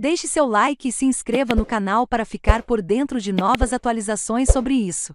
Deixe seu like e se inscreva no canal para ficar por dentro de novas atualizações sobre isso.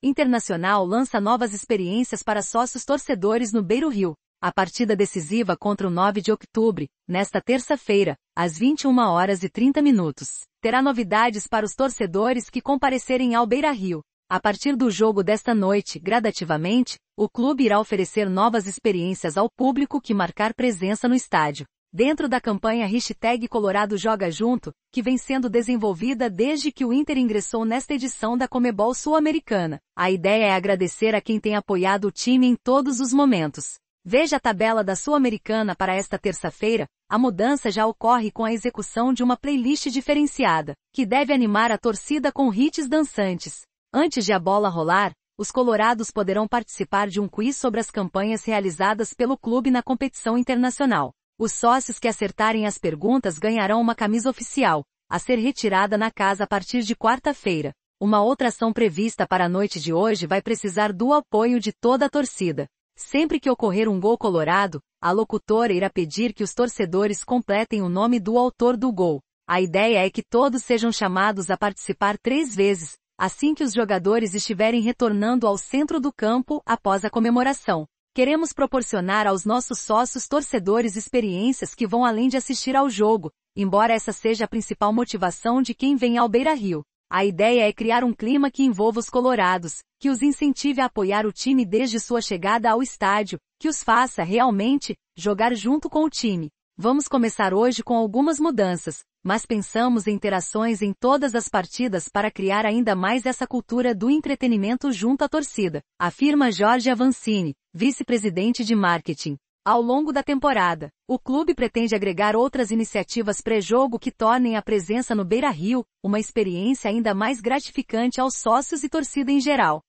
Internacional lança novas experiências para sócios torcedores no Beiro Rio. A partida decisiva contra o 9 de outubro, nesta terça-feira, às 21 horas e 30 minutos, terá novidades para os torcedores que comparecerem ao Beira Rio. A partir do jogo desta noite, gradativamente, o clube irá oferecer novas experiências ao público que marcar presença no estádio. Dentro da campanha hashtag Colorado Joga Junto, que vem sendo desenvolvida desde que o Inter ingressou nesta edição da Comebol Sul-Americana, a ideia é agradecer a quem tem apoiado o time em todos os momentos. Veja a tabela da Sul-Americana para esta terça-feira, a mudança já ocorre com a execução de uma playlist diferenciada, que deve animar a torcida com hits dançantes. Antes de a bola rolar, os colorados poderão participar de um quiz sobre as campanhas realizadas pelo clube na competição internacional. Os sócios que acertarem as perguntas ganharão uma camisa oficial, a ser retirada na casa a partir de quarta-feira. Uma outra ação prevista para a noite de hoje vai precisar do apoio de toda a torcida. Sempre que ocorrer um gol colorado, a locutora irá pedir que os torcedores completem o nome do autor do gol. A ideia é que todos sejam chamados a participar três vezes, assim que os jogadores estiverem retornando ao centro do campo após a comemoração. Queremos proporcionar aos nossos sócios torcedores experiências que vão além de assistir ao jogo, embora essa seja a principal motivação de quem vem ao Beira-Rio. A ideia é criar um clima que envolva os colorados, que os incentive a apoiar o time desde sua chegada ao estádio, que os faça realmente jogar junto com o time. Vamos começar hoje com algumas mudanças, mas pensamos em interações em todas as partidas para criar ainda mais essa cultura do entretenimento junto à torcida, afirma Jorge Avancini, vice-presidente de marketing. Ao longo da temporada, o clube pretende agregar outras iniciativas pré-jogo que tornem a presença no Beira-Rio uma experiência ainda mais gratificante aos sócios e torcida em geral.